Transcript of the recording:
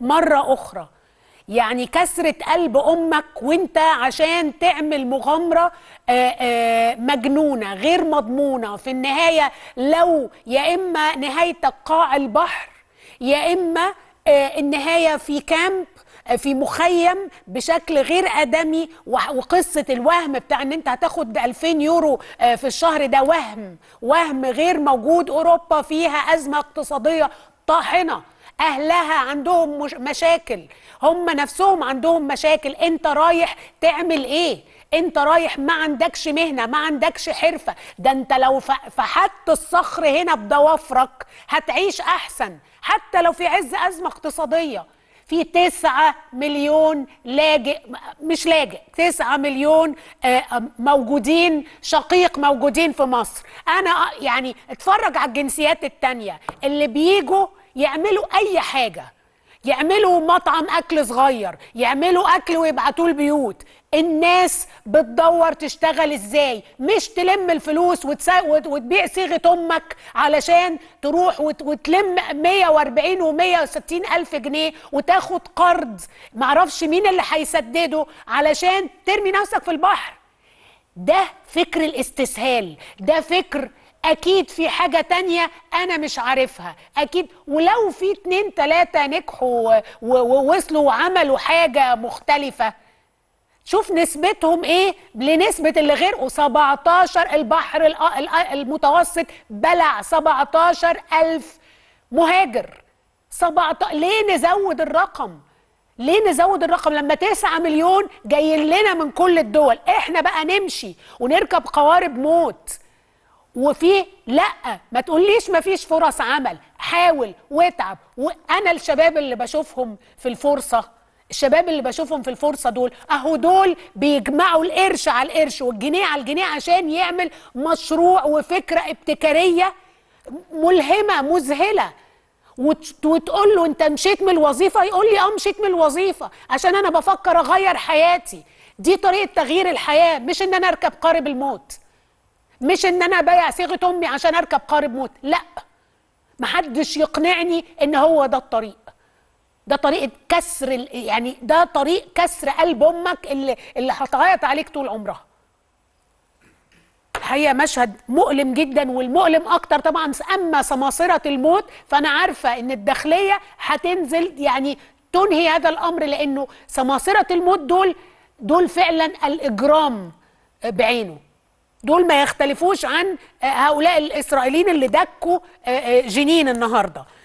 مرة أخرى يعني كسرة قلب أمك وانت عشان تعمل مغامرة آه، آه، مجنونة غير مضمونة في النهاية لو يا إما نهايتك قاع البحر يا إما آه، النهاية في كامب في مخيم بشكل غير ادمي وقصه الوهم بتاع ان انت هتاخد 2000 يورو في الشهر ده وهم وهم غير موجود اوروبا فيها ازمه اقتصاديه طاحنه اهلها عندهم مش مشاكل هم نفسهم عندهم مشاكل انت رايح تعمل ايه انت رايح ما عندكش مهنه ما عندكش حرفه ده انت لو فحت الصخر هنا بضوافرك هتعيش احسن حتى لو في عز ازمه اقتصاديه في 9 مليون لاجئ مش لاجئ 9 مليون آه، موجودين شقيق موجودين في مصر انا يعني اتفرج على الجنسيات التانية اللي بيجوا يعملوا اي حاجه يعملوا مطعم اكل صغير يعملوا اكل ويبعتوه البيوت الناس بتدور تشتغل ازاي مش تلم الفلوس وتسا... وتبيع صيغه امك علشان تروح وت... وتلم 140 و160 الف جنيه وتاخد قرض معرفش مين اللي هيسدده علشان ترمي نفسك في البحر ده فكر الاستسهال ده فكر اكيد في حاجه تانية انا مش عارفها اكيد ولو في اتنين تلاته نجحوا ووصلوا وعملوا حاجه مختلفه شوف نسبتهم ايه لنسبه اللي غرقوا 17 البحر المتوسط بلع 17 ألف مهاجر 17 ليه نزود الرقم ليه نزود الرقم لما 9 مليون جايين لنا من كل الدول احنا بقى نمشي ونركب قوارب موت وفي لا ما تقوليش ما فيش فرص عمل حاول واتعب وانا الشباب اللي بشوفهم في الفرصه الشباب اللي بشوفهم في الفرصه دول اهو دول بيجمعوا القرش على القرش والجنيه على الجنيه عشان يعمل مشروع وفكره ابتكاريه ملهمه مذهله وتقول له انت مشيت من الوظيفه يقول لي اه مشيت من الوظيفه عشان انا بفكر اغير حياتي دي طريقه تغيير الحياه مش ان انا اركب قارب الموت مش ان انا بايع صيغه امي عشان اركب قارب موت لا محدش يقنعني ان هو ده الطريق ده طريق كسر يعني ده طريق كسر قلب امك اللي اللي هتعيط عليك طول عمرها الحقيقه مشهد مؤلم جدا والمؤلم اكتر طبعا اما سماصره الموت فانا عارفه ان الداخليه هتنزل يعني تنهي هذا الامر لانه سماصره الموت دول دول فعلا الاجرام بعينه دول ما يختلفوش عن آه، هؤلاء الاسرائيليين اللي دكوا آه، آه، جنين النهارده